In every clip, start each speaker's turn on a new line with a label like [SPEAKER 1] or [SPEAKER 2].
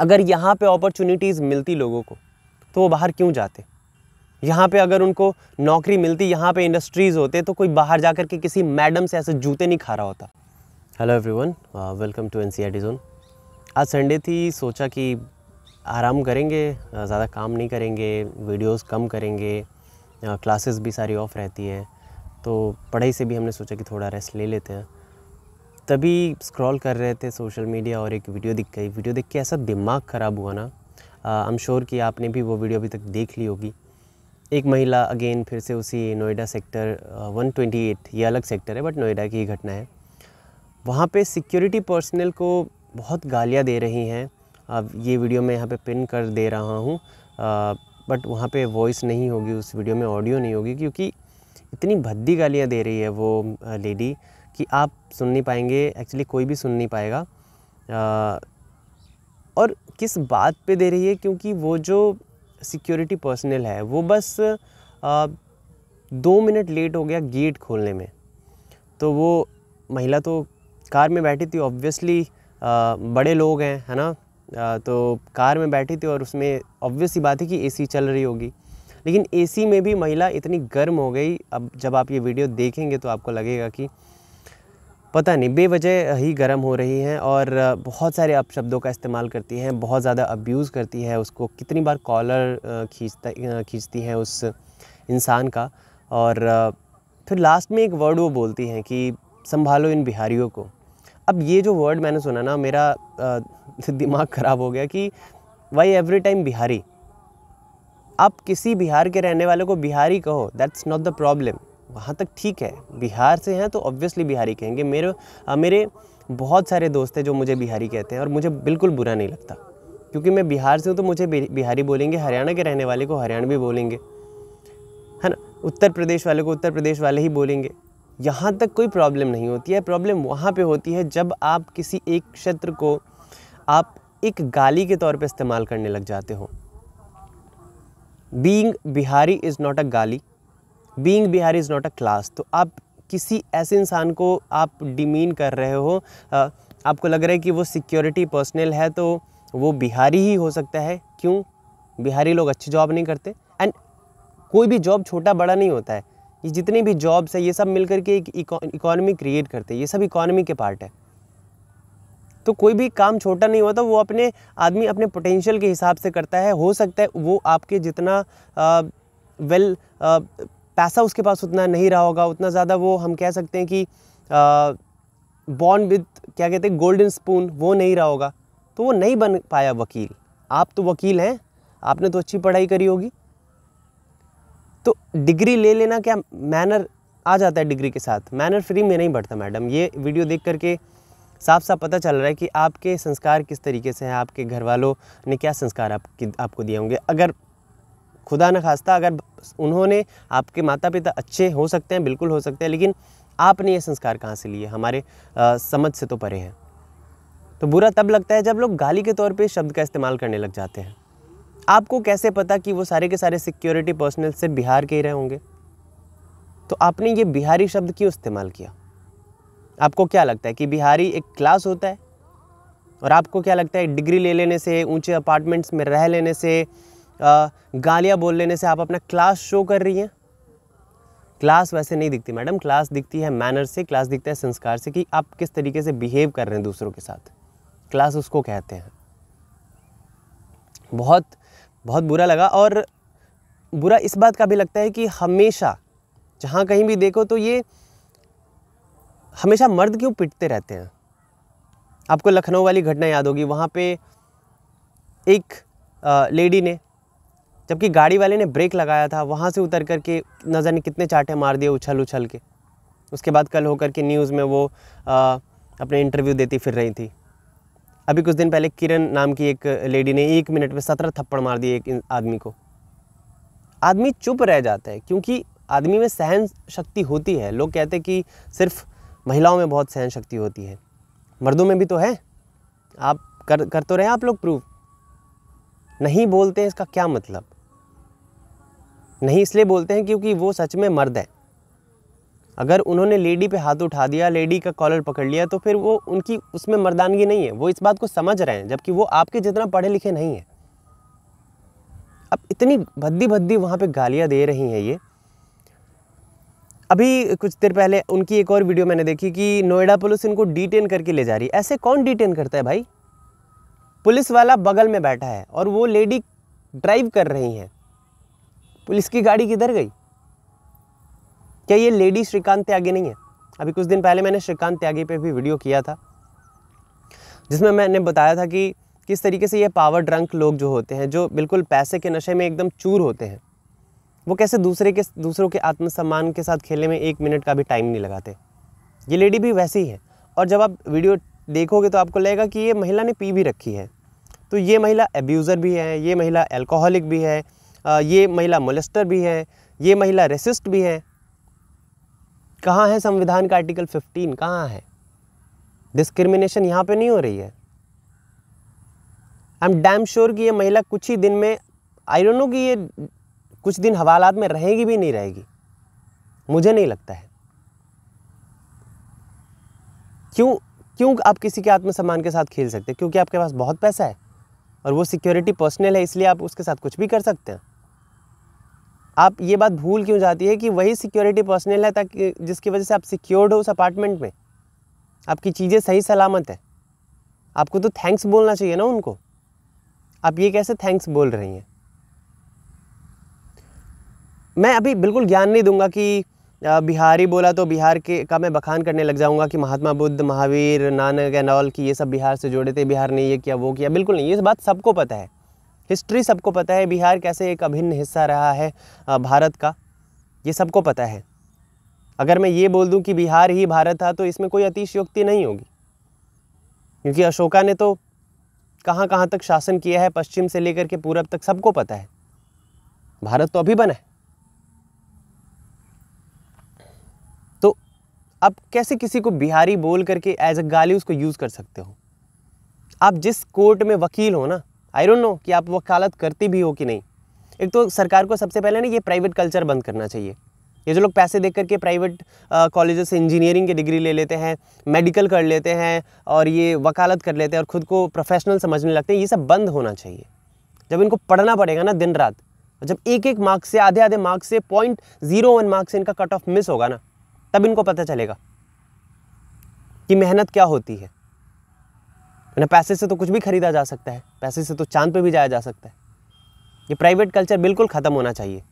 [SPEAKER 1] अगर यहाँ पे अपॉर्चुनिटीज़ मिलती लोगों को तो वो बाहर क्यों जाते यहाँ पे अगर उनको नौकरी मिलती यहाँ पे इंडस्ट्रीज़ होते तो कोई बाहर जा कर के किसी मैडम से ऐसे जूते नहीं खा रहा होता hello everyone welcome to N C zone आज संडे थी सोचा कि आराम करेंगे uh, ज़्यादा काम नहीं करेंगे वीडियोस कम करेंगे क्लासेस uh, भी सारी ऑफ रहती है तो पढ़ाई से भी हमने सोचा कि थोड़ा रेस्ट ले लेते हैं तभी स्क्रॉल कर रहे थे सोशल मीडिया और एक वीडियो दिख गई वीडियो देख के ऐसा दिमाग ख़राब हुआ ना आई एम श्योर कि आपने भी वो वीडियो अभी तक देख ली होगी एक महिला अगेन फिर से उसी Noida sector one twenty eight ये अलग सेक्टर है बट नोएडा की घटना है वहाँ पे सिक्योरिटी पर्सनल को बहुत गालियाँ दे रही हैं अब ये वीडियो मैं यहाँ पे पिन कर दे रहा हूँ बट वहाँ पे वॉइस नहीं होगी उस वीडियो में ऑडियो नहीं होगी क्योंकि इतनी भद्दी गालियाँ दे रही है वो लेडी कि आप सुन नहीं पाएंगे एक्चुअली कोई भी सुन नहीं पाएगा आ, और किस बात पे दे रही है क्योंकि वो जो सिक्योरिटी पर्सनल है वो बस आ, दो मिनट लेट हो गया गेट खोलने में तो वो महिला तो कार में बैठी थी ऑब्वियसली बड़े लोग हैं है ना आ, तो कार में बैठी थी और उसमें ऑब्वियस ही बात है कि एसी चल रही होगी लेकिन एसी में भी महिला इतनी गर्म हो गई अब जब आप ये वीडियो देखेंगे तो आपको लगेगा कि पता नहीं बेवजह ही गर्म हो रही हैं और बहुत सारे अपशब्दों का इस्तेमाल करती हैं बहुत ज़्यादा अब्यूज़ करती है उसको कितनी बार कॉलर खींचता खींचती हैं उस इंसान का और फिर लास्ट में एक वर्ड वो बोलती हैं कि संभालो इन बिहारियों को अब ये जो वर्ड मैंने सुना ना मेरा दिमाग ख़राब हो गया कि वाई एवरी टाइम बिहारी आप किसी बिहार के रहने वाले को बिहारी कहो दैट्स नॉट द प्रॉब्लम वहाँ तक ठीक है बिहार से हैं तो ऑब्वियसली बिहारी कहेंगे मेरे आ, मेरे बहुत सारे दोस्त हैं जो मुझे बिहारी कहते हैं और मुझे बिल्कुल बुरा नहीं लगता क्योंकि मैं बिहार से हूँ तो मुझे बिहारी बोलेंगे हरियाणा के रहने वाले को हरियाणवी बोलेंगे है ना उत्तर प्रदेश वाले को उत्तर प्रदेश वाले ही बोलेंगे यहाँ तक कोई प्रॉब्लम नहीं होती है प्रॉब्लम वहाँ पे होती है जब आप किसी एक क्षेत्र को आप एक गाली के तौर पे इस्तेमाल करने लग जाते हो being Bihari is not a गाली being Bihari is not a class तो आप किसी ऐसे इंसान को आप डिमीन कर रहे हो आ, आपको लग रहा है कि वो सिक्योरिटी पर्सनल है तो वो बिहारी ही हो सकता है क्यों बिहारी लोग अच्छी जॉब नहीं करते एंड कोई भी जॉब छोटा बड़ा नहीं होता है ये जितने भी जॉब्स है ये सब मिलकर के एक इकोनॉमी क्रिएट करते हैं ये सब इकोनॉमी के पार्ट है तो कोई भी काम छोटा नहीं होता वो अपने आदमी अपने पोटेंशियल के हिसाब से करता है हो सकता है वो आपके जितना वेल uh, well, uh, पैसा उसके पास उतना नहीं रहा होगा उतना ज़्यादा वो हम कह सकते हैं कि बॉर्न विद क्या कहते हैं गोल्डन स्पून वो नहीं रहा होगा तो वो नहीं बन पाया वकील आप तो वकील हैं आपने तो अच्छी पढ़ाई करी होगी तो डिग्री ले लेना क्या मैनर आ जाता है डिग्री के साथ मैनर फ्री में नहीं बढ़ता मैडम ये वीडियो देख करके साफ साफ पता चल रहा है कि आपके संस्कार किस तरीके से हैं आपके घर वालों ने क्या संस्कार आप, आपको दिए होंगे अगर खुदा न खास्ता अगर उन्होंने आपके माता पिता अच्छे हो सकते हैं बिल्कुल हो सकते हैं लेकिन आपने ये संस्कार कहाँ से लिए हमारे आ, समझ से तो परे हैं तो बुरा तब लगता है जब लोग गाली के तौर पे शब्द का इस्तेमाल करने लग जाते हैं आपको कैसे पता कि वो सारे के सारे सिक्योरिटी पर्सनल सिर्फ बिहार के ही रहे होंगे तो आपने ये बिहारी शब्द क्यों इस्तेमाल किया आपको क्या लगता है कि बिहारी एक क्लास होता है और आपको क्या लगता है डिग्री ले लेने से ऊंचे अपार्टमेंट्स में रह लेने से गालियाँ बोल लेने से आप अपना क्लास शो कर रही हैं क्लास वैसे नहीं दिखती मैडम क्लास दिखती है मैनर से क्लास दिखता है संस्कार से कि आप किस तरीके से बिहेव कर रहे हैं दूसरों के साथ क्लास उसको कहते हैं बहुत बहुत बुरा लगा और बुरा इस बात का भी लगता है कि हमेशा जहाँ कहीं भी देखो तो ये हमेशा मर्द क्यों पिटते रहते हैं आपको लखनऊ वाली घटना याद होगी वहाँ पे एक आ, लेडी ने जबकि गाड़ी वाले ने ब्रेक लगाया था वहाँ से उतर करके न जाने कितने चाटे मार दिए उछल उछल के उसके बाद कल होकर के न्यूज़ में वो आ, अपने इंटरव्यू देती फिर रही थी अभी कुछ दिन पहले किरण नाम की एक लेडी ने एक मिनट में सत्रह थप्पड़ मार दिए एक आदमी को आदमी चुप रह जाता है क्योंकि आदमी में सहन शक्ति होती है लोग कहते हैं कि सिर्फ महिलाओं में बहुत सहन शक्ति होती है मर्दों में भी तो है आप कर कर तो रहे हैं आप लोग प्रूव नहीं बोलते इसका क्या मतलब नहीं इसलिए बोलते हैं क्योंकि वो सच में मर्द है अगर उन्होंने लेडी पे हाथ उठा दिया लेडी का कॉलर पकड़ लिया तो फिर वो उनकी उसमें मर्दानगी नहीं है वो इस बात को समझ रहे हैं जबकि वो आपके जितना पढ़े लिखे नहीं है अब इतनी भद्दी भद्दी वहाँ पे गालियाँ दे रही हैं ये अभी कुछ देर पहले उनकी एक और वीडियो मैंने देखी कि नोएडा पुलिस इनको डिटेन करके ले जा रही है ऐसे कौन डिटेन करता है भाई पुलिस वाला बगल में बैठा है और वो लेडी ड्राइव कर रही हैं पुलिस की गाड़ी किधर गई क्या ये लेडी श्रीकांत त्यागी नहीं है अभी कुछ दिन पहले मैंने श्रीकांत त्यागी पे भी वीडियो किया था जिसमें मैंने बताया था कि किस तरीके से ये पावर ड्रंक लोग जो होते हैं जो बिल्कुल पैसे के नशे में एकदम चूर होते हैं वो कैसे दूसरे के दूसरों के आत्मसम्मान के साथ खेलने में एक मिनट का भी टाइम नहीं लगाते ये लेडी भी वैसी है और जब आप वीडियो देखोगे तो आपको लगेगा कि ये महिला ने पी भी रखी है तो ये महिला एब्यूज़र भी है ये महिला एल्कोहलिक भी है ये महिला मोलेस्टर भी है ये महिला रेसिस्ट भी है कहाँ है संविधान का आर्टिकल 15 कहाँ है डिस्क्रिमिनेशन यहाँ पे नहीं हो रही है आई एम डैम श्योर कि ये महिला कुछ ही दिन में आई डोंट नो कि ये कुछ दिन हवालात में रहेगी भी नहीं रहेगी मुझे नहीं लगता है क्यों क्यों आप किसी के आत्मसम्मान के साथ खेल सकते हैं क्योंकि आपके पास बहुत पैसा है और वो सिक्योरिटी पर्सनल है इसलिए आप उसके साथ कुछ भी कर सकते हैं आप ये बात भूल क्यों जाती है कि वही सिक्योरिटी पर्सनल है ताकि जिसकी वजह से आप सिक्योर्ड हो उस अपार्टमेंट में आपकी चीज़ें सही सलामत है आपको तो थैंक्स बोलना चाहिए ना उनको आप ये कैसे थैंक्स बोल रही हैं मैं अभी बिल्कुल ज्ञान नहीं दूंगा कि बिहारी बोला तो बिहार के का मैं बखान करने लग जाऊंगा कि महात्मा बुद्ध महावीर नानक एनौल की ये सब बिहार से जोड़े थे बिहार ने ये किया वो किया बिल्कुल नहीं ये बात सबको पता है हिस्ट्री सबको पता है बिहार कैसे एक अभिन्न हिस्सा रहा है भारत का ये सबको पता है अगर मैं ये बोल दूं कि बिहार ही भारत था तो इसमें कोई अतिशयोक्ति नहीं होगी क्योंकि अशोका ने तो कहाँ कहाँ तक शासन किया है पश्चिम से लेकर के पूरब तक सबको पता है भारत तो अभी बना है तो आप कैसे किसी को बिहारी बोल करके एज अ गाली उसको यूज़ कर सकते हो आप जिस कोर्ट में वकील हो ना आई डोंट नो कि आप वकालत करती भी हो कि नहीं एक तो सरकार को सबसे पहले ना ये प्राइवेट कल्चर बंद करना चाहिए ये जो लोग पैसे देख करके प्राइवेट कॉलेज से इंजीनियरिंग की डिग्री ले लेते हैं मेडिकल कर लेते हैं और ये वकालत कर लेते हैं और ख़ुद को प्रोफेशनल समझने लगते हैं ये सब बंद होना चाहिए जब इनको पढ़ना पड़ेगा ना दिन रात जब एक एक मार्क्स से आधे आधे मार्क्स से पॉइंट ज़ीरो वन मार्क्स इनका कट ऑफ मिस होगा ना तब इनको पता चलेगा कि मेहनत क्या होती है मैंने पैसे से तो कुछ भी खरीदा जा सकता है पैसे से तो चांद पे भी जाया जा सकता है ये प्राइवेट कल्चर बिल्कुल ख़त्म होना चाहिए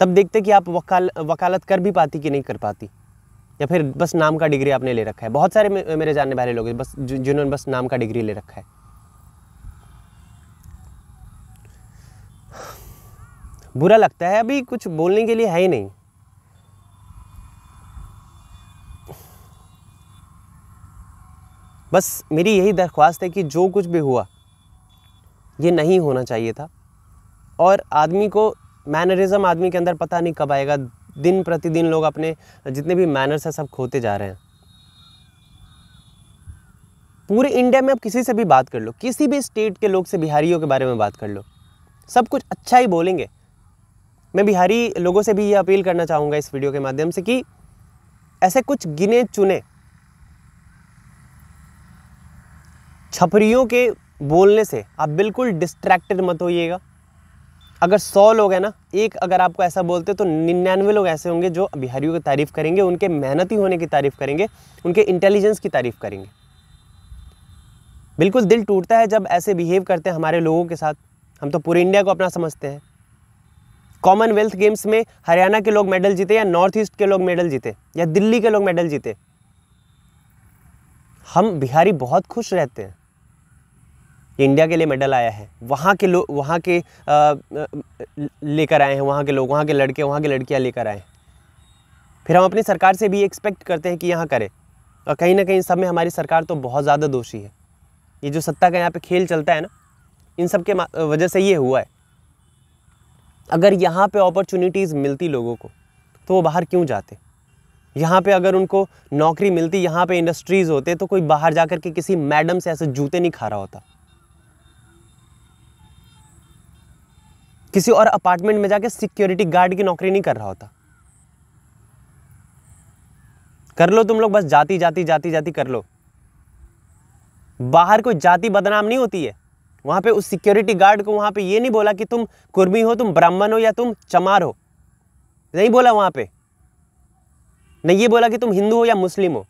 [SPEAKER 1] तब देखते कि आप वकाल वकालत कर भी पाती कि नहीं कर पाती या फिर बस नाम का डिग्री आपने ले रखा है बहुत सारे मेरे जानने वाले लोग हैं बस जिन्होंने बस नाम का डिग्री ले रखा है बुरा लगता है अभी कुछ बोलने के लिए है ही नहीं बस मेरी यही दरख्वास्त है कि जो कुछ भी हुआ ये नहीं होना चाहिए था और आदमी को मैनरिज़म आदमी के अंदर पता नहीं कब आएगा दिन प्रतिदिन लोग अपने जितने भी मैनर्स हैं सब खोते जा रहे हैं पूरे इंडिया में आप किसी से भी बात कर लो किसी भी स्टेट के लोग से बिहारियों के बारे में बात कर लो सब कुछ अच्छा ही बोलेंगे मैं बिहारी लोगों से भी ये अपील करना चाहूँगा इस वीडियो के माध्यम से कि ऐसे कुछ गिने चुने छपरियों के बोलने से आप बिल्कुल डिस्ट्रैक्टेड मत होइएगा अगर सौ लोग हैं ना एक अगर आपको ऐसा बोलते तो निन्यानवे लोग ऐसे होंगे जो बिहारियों की तारीफ़ करेंगे उनके मेहनती होने की तारीफ़ करेंगे उनके इंटेलिजेंस की तारीफ़ करेंगे बिल्कुल दिल टूटता है जब ऐसे बिहेव करते हैं हमारे लोगों के साथ हम तो पूरे इंडिया को अपना समझते हैं कॉमनवेल्थ गेम्स में हरियाणा के लोग मेडल जीते या नॉर्थ ईस्ट के लोग मेडल जीते या दिल्ली के लोग मेडल जीते हम बिहारी बहुत खुश रहते हैं इंडिया के लिए मेडल आया है वहाँ के लोग वहाँ के लेकर आए हैं वहाँ के लोग वहाँ के लड़के वहाँ की लड़कियाँ लेकर आए फिर हम अपनी सरकार से भी एक्सपेक्ट करते हैं कि यहाँ करें और कहीं ना कहीं सब में हमारी सरकार तो बहुत ज़्यादा दोषी है ये जो सत्ता का यहाँ पे खेल चलता है ना इन सब के वजह से ये हुआ है अगर यहाँ पे अपॉर्चुनिटीज़ मिलती लोगों को तो वो बाहर क्यों जाते यहाँ पे अगर उनको नौकरी मिलती यहाँ पे इंडस्ट्रीज़ होते तो कोई बाहर जा कर के किसी मैडम से ऐसे जूते नहीं खा रहा होता किसी और अपार्टमेंट में जाके सिक्योरिटी गार्ड की नौकरी नहीं कर रहा होता कर लो तुम लोग बस जाती जाती जाती जाती कर लो बाहर कोई जाति बदनाम नहीं होती है वहाँ पे उस सिक्योरिटी गार्ड को वहाँ पे ये नहीं बोला कि तुम कुर्मी हो तुम ब्राह्मण हो या तुम चमार हो नहीं बोला वहां पे नहीं ये बोला कि तुम हिंदू हो या मुस्लिम हो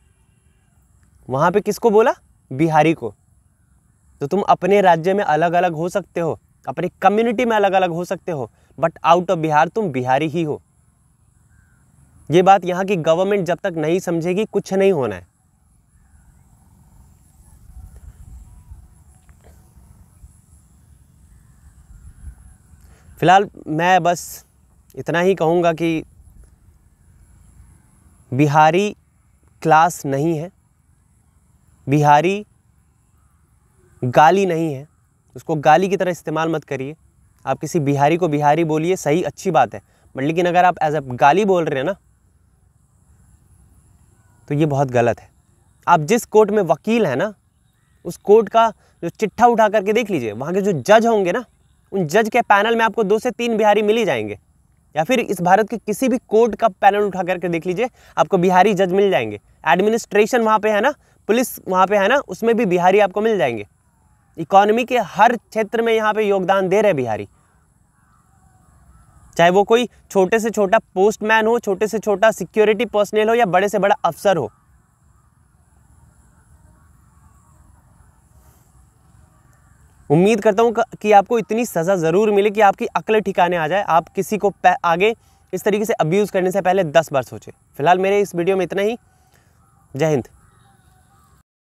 [SPEAKER 1] वहाँ पे किसको बोला बिहारी को तो तुम अपने राज्य में अलग अलग हो सकते हो अपनी कम्युनिटी में अलग अलग हो सकते हो बट आउट ऑफ बिहार तुम बिहारी ही हो ये बात यहाँ की गवर्नमेंट जब तक नहीं समझेगी कुछ नहीं होना है फिलहाल मैं बस इतना ही कहूँगा कि बिहारी क्लास नहीं है बिहारी गाली नहीं है उसको गाली की तरह इस्तेमाल मत करिए आप किसी बिहारी को बिहारी बोलिए सही अच्छी बात है बट लेकिन अगर आप एज अ गाली बोल रहे हैं ना तो ये बहुत गलत है आप जिस कोर्ट में वकील हैं ना उस कोर्ट का जो चिट्ठा उठा करके देख लीजिए वहाँ के जो जज होंगे ना उन जज के पैनल में आपको दो से तीन बिहारी मिल ही जाएंगे या फिर इस भारत के किसी भी कोर्ट का पैनल उठा करके देख लीजिए आपको बिहारी जज मिल जाएंगे एडमिनिस्ट्रेशन वहाँ पे है ना पुलिस वहाँ पे है ना उसमें भी बिहारी आपको मिल जाएंगे इकोनॉमी के हर क्षेत्र में यहाँ पे योगदान दे रहे बिहारी चाहे वो कोई छोटे से छोटा पोस्टमैन हो छोटे से छोटा सिक्योरिटी पर्सनल हो या बड़े से बड़ा अफसर हो उम्मीद करता हूं कि आपको इतनी सज़ा ज़रूर मिले कि आपकी अकल ठिकाने आ जाए आप किसी को आगे इस तरीके से अब्यूज़ करने से पहले दस बार सोचे फिलहाल मेरे इस वीडियो में इतना ही जय हिंद